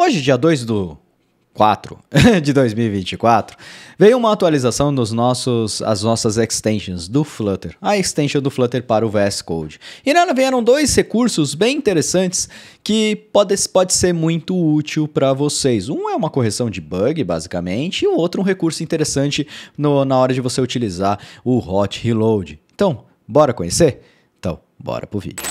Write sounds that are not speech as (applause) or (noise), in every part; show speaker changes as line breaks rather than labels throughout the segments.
Hoje, dia 2 do 4 (laughs) de 2024, veio uma atualização dos nossos, as nossas extensions do Flutter, a extension do Flutter para o VS Code. E nela vieram dois recursos bem interessantes que pode, pode ser muito útil para vocês. Um é uma correção de bug, basicamente, e o outro um recurso interessante no, na hora de você utilizar o Hot Reload. Então, bora conhecer? Então, bora pro vídeo.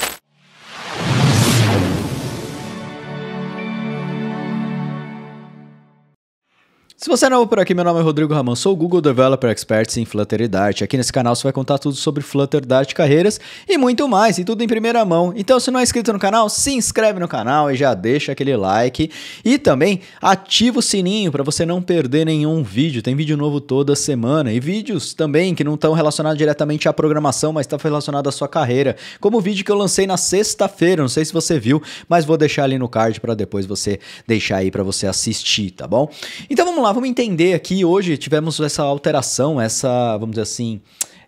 Se você é novo por aqui, meu nome é Rodrigo Raman, sou Google Developer Expert em Flutter e Dart. Aqui nesse canal você vai contar tudo sobre Flutter, Dart, carreiras e muito mais, e tudo em primeira mão. Então, se não é inscrito no canal, se inscreve no canal e já deixa aquele like. E também ativa o sininho para você não perder nenhum vídeo. Tem vídeo novo toda semana e vídeos também que não estão relacionados diretamente à programação, mas estão tá relacionados à sua carreira. Como o vídeo que eu lancei na sexta-feira, não sei se você viu, mas vou deixar ali no card para depois você deixar aí para você assistir, tá bom? Então vamos lá vamos entender aqui, hoje tivemos essa alteração, essa, vamos dizer assim,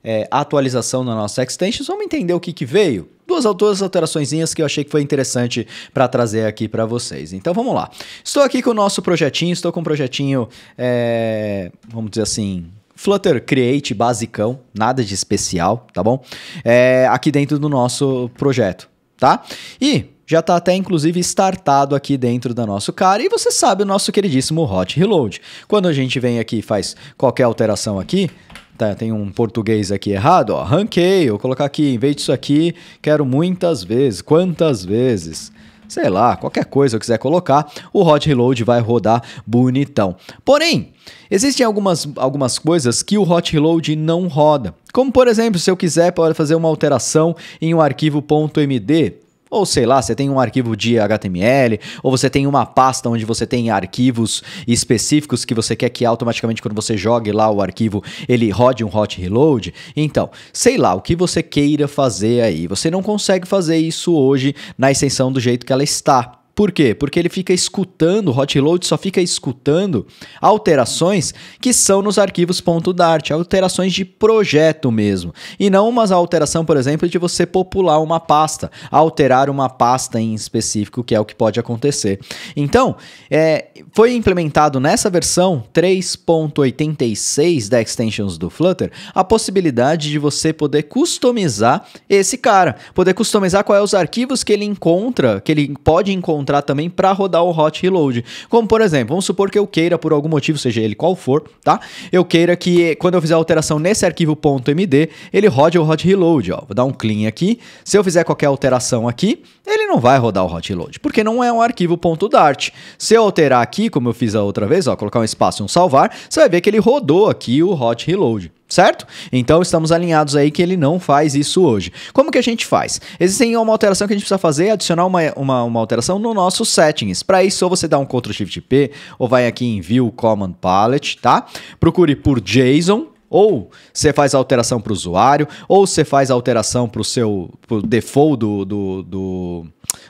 é, atualização na nossa extensions, vamos entender o que, que veio. Duas, duas alteraçõezinhas que eu achei que foi interessante para trazer aqui para vocês. Então vamos lá. Estou aqui com o nosso projetinho, estou com um projetinho, é, vamos dizer assim, Flutter Create basicão, nada de especial, tá bom? É, aqui dentro do nosso projeto, tá? E já está até inclusive startado aqui dentro da nosso cara. E você sabe o nosso queridíssimo Hot Reload. Quando a gente vem aqui e faz qualquer alteração aqui, Tá, tem um português aqui errado, ó. Ranquei, vou colocar aqui, em vez disso aqui, quero muitas vezes, quantas vezes. Sei lá, qualquer coisa eu quiser colocar, o Hot Reload vai rodar bonitão. Porém, existem algumas, algumas coisas que o Hot Reload não roda. Como, por exemplo, se eu quiser fazer uma alteração em um arquivo .md, ou sei lá, você tem um arquivo de HTML, ou você tem uma pasta onde você tem arquivos específicos que você quer que automaticamente quando você jogue lá o arquivo, ele rode um hot reload. Então, sei lá, o que você queira fazer aí. Você não consegue fazer isso hoje na extensão do jeito que ela está. Por quê? Porque ele fica escutando, o hot Reload só fica escutando alterações que são nos arquivos .dart, alterações de projeto mesmo, e não uma alteração, por exemplo, de você popular uma pasta, alterar uma pasta em específico, que é o que pode acontecer. Então, é, foi implementado nessa versão 3.86 da Extensions do Flutter a possibilidade de você poder customizar esse cara, poder customizar quais é os arquivos que ele encontra, que ele pode encontrar encontrar também para rodar o hot reload. Como por exemplo, vamos supor que eu queira por algum motivo, seja ele qual for, tá? Eu queira que quando eu fizer a alteração nesse arquivo .md, ele rode o hot reload, ó. Vou dar um clean aqui. Se eu fizer qualquer alteração aqui, ele não vai rodar o hot reload, porque não é um arquivo .dart. Se eu alterar aqui, como eu fiz a outra vez, ó, colocar um espaço e um salvar, você vai ver que ele rodou aqui o hot reload certo? Então estamos alinhados aí que ele não faz isso hoje. Como que a gente faz? Existem uma alteração que a gente precisa fazer, adicionar uma, uma, uma alteração no nosso settings. Para isso, ou você dá um Ctrl Shift P, ou vai aqui em View Command Palette, tá? Procure por JSON ou você faz alteração para o usuário, ou você faz alteração para o seu pro default do, do, do,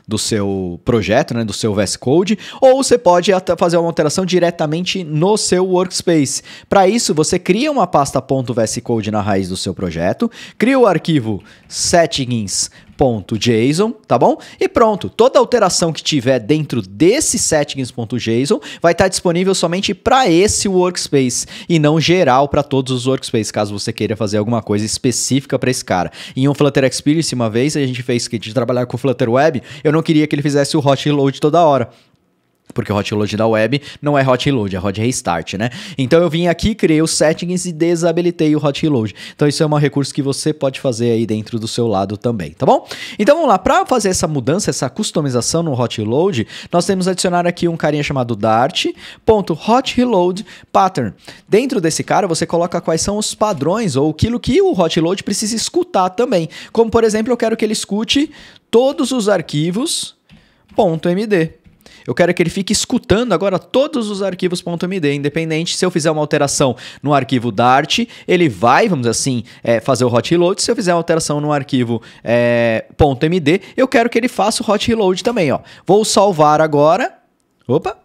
do, seu projeto, né, do seu VS Code, ou você pode fazer uma alteração diretamente no seu workspace. Para isso, você cria uma pasta .vscode na raiz do seu projeto, cria o arquivo settings settings.json, tá bom? E pronto, toda alteração que tiver dentro desse settings.json vai estar tá disponível somente para esse workspace e não geral para todos os workspaces, caso você queira fazer alguma coisa específica para esse cara. Em um Flutter Experience, uma vez a gente fez que de trabalhar com o Flutter Web, eu não queria que ele fizesse o hot reload toda hora. Porque o hot reload da web não é hot reload, é hot restart, né? Então eu vim aqui, criei os settings e desabilitei o hot reload. Então isso é um recurso que você pode fazer aí dentro do seu lado também, tá bom? Então vamos lá, para fazer essa mudança, essa customização no hot reload, nós temos que adicionar aqui um carinha chamado dart.hot reload pattern. Dentro desse cara você coloca quais são os padrões ou aquilo que o hot reload precisa escutar também. Como por exemplo, eu quero que ele escute todos os arquivos .md eu quero que ele fique escutando agora todos os arquivos .md, independente se eu fizer uma alteração no arquivo Dart, ele vai, vamos assim, é, fazer o hot reload. Se eu fizer uma alteração no arquivo é, .md, eu quero que ele faça o hot reload também, ó. Vou salvar agora. Opa!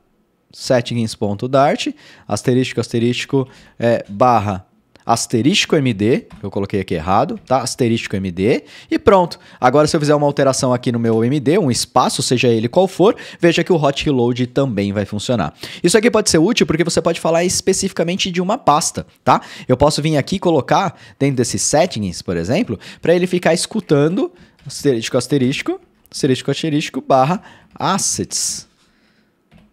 settings.dart, asterístico, asterístico, é, barra asterisco MD, que eu coloquei aqui errado, tá? asterisco MD e pronto. Agora se eu fizer uma alteração aqui no meu MD, um espaço, seja ele qual for, veja que o hot reload também vai funcionar. Isso aqui pode ser útil porque você pode falar especificamente de uma pasta, tá? Eu posso vir aqui e colocar dentro desses settings, por exemplo, para ele ficar escutando asterisco asterisco asterisco asterisco barra assets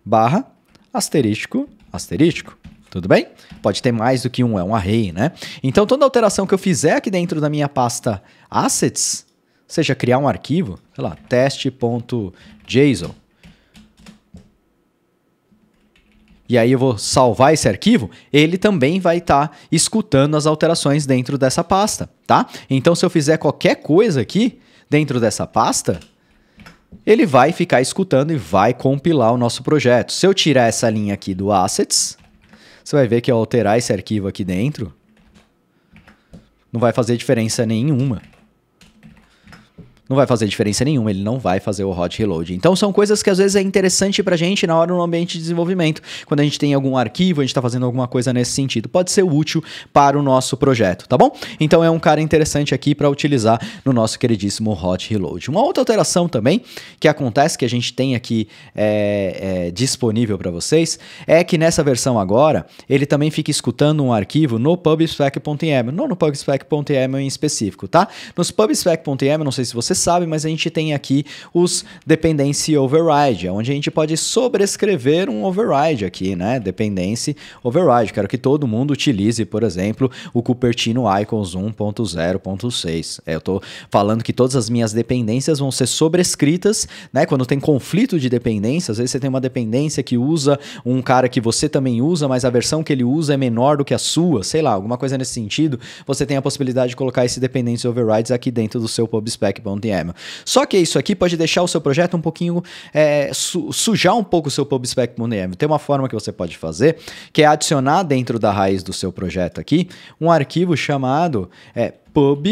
barra asterisco asterisco tudo bem? Pode ter mais do que um, é um array, né? Então toda alteração que eu fizer aqui dentro da minha pasta assets, seja criar um arquivo, sei lá, test.json, E aí eu vou salvar esse arquivo, ele também vai estar tá escutando as alterações dentro dessa pasta, tá? Então se eu fizer qualquer coisa aqui dentro dessa pasta, ele vai ficar escutando e vai compilar o nosso projeto. Se eu tirar essa linha aqui do assets, você vai ver que ao é alterar esse arquivo aqui dentro, não vai fazer diferença nenhuma não vai fazer diferença nenhuma, ele não vai fazer o hot reload. Então são coisas que às vezes é interessante pra gente na hora no ambiente de desenvolvimento. Quando a gente tem algum arquivo, a gente está fazendo alguma coisa nesse sentido. Pode ser útil para o nosso projeto, tá bom? Então é um cara interessante aqui para utilizar no nosso queridíssimo hot reload. Uma outra alteração também que acontece, que a gente tem aqui é, é, disponível para vocês, é que nessa versão agora, ele também fica escutando um arquivo no pubspec.yaml, não no pubspec.yaml em específico, tá? Nos pubspec.yaml, não sei se você sabe, mas a gente tem aqui os dependency override, é onde a gente pode sobrescrever um override aqui, né? Dependency override. Quero que todo mundo utilize, por exemplo, o Cupertino Icons 1.0.6. É, eu estou falando que todas as minhas dependências vão ser sobrescritas, né? Quando tem conflito de dependência, às vezes você tem uma dependência que usa um cara que você também usa, mas a versão que ele usa é menor do que a sua, sei lá, alguma coisa nesse sentido, você tem a possibilidade de colocar esse dependency overrides aqui dentro do seu pubspec.yaml só que isso aqui pode deixar o seu projeto um pouquinho, é, su sujar um pouco o seu pubspec.yaml. Tem uma forma que você pode fazer, que é adicionar dentro da raiz do seu projeto aqui, um arquivo chamado é, pub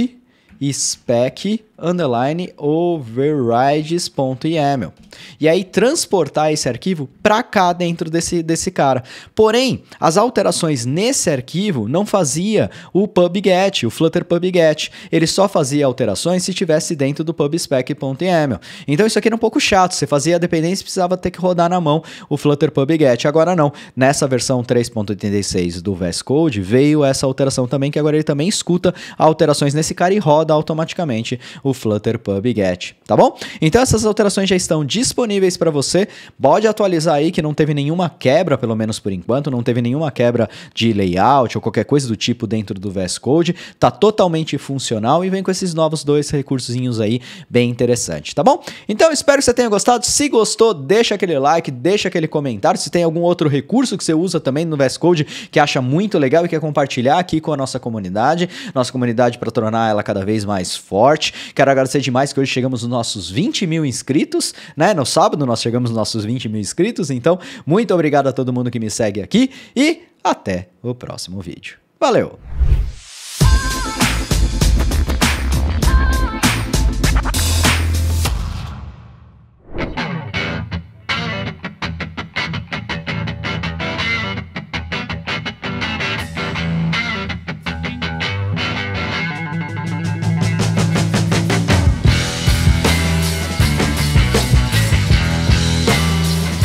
spec underline overrides.yaml. E aí transportar esse arquivo para cá dentro desse, desse cara. Porém, as alterações nesse arquivo não fazia o pubget, o Flutter pubget. Ele só fazia alterações se tivesse dentro do pubspec.yaml. Então isso aqui era um pouco chato, você fazia a dependência e precisava ter que rodar na mão o Flutter pubget. Agora não, nessa versão 3.86 do VS Code veio essa alteração também que agora ele também escuta alterações nesse cara e roda automaticamente o o Flutter Pub Get, tá bom? Então essas alterações já estão disponíveis para você. Pode atualizar aí que não teve nenhuma quebra, pelo menos por enquanto, não teve nenhuma quebra de layout ou qualquer coisa do tipo dentro do VS Code. Tá totalmente funcional e vem com esses novos dois recursos aí bem interessante, tá bom? Então espero que você tenha gostado. Se gostou, deixa aquele like, deixa aquele comentário. Se tem algum outro recurso que você usa também no VS Code que acha muito legal e quer compartilhar aqui com a nossa comunidade, nossa comunidade para tornar ela cada vez mais forte. Quero agradecer demais que hoje chegamos nos nossos 20 mil inscritos, né? No sábado nós chegamos nos nossos 20 mil inscritos. Então, muito obrigado a todo mundo que me segue aqui e até o próximo vídeo. Valeu!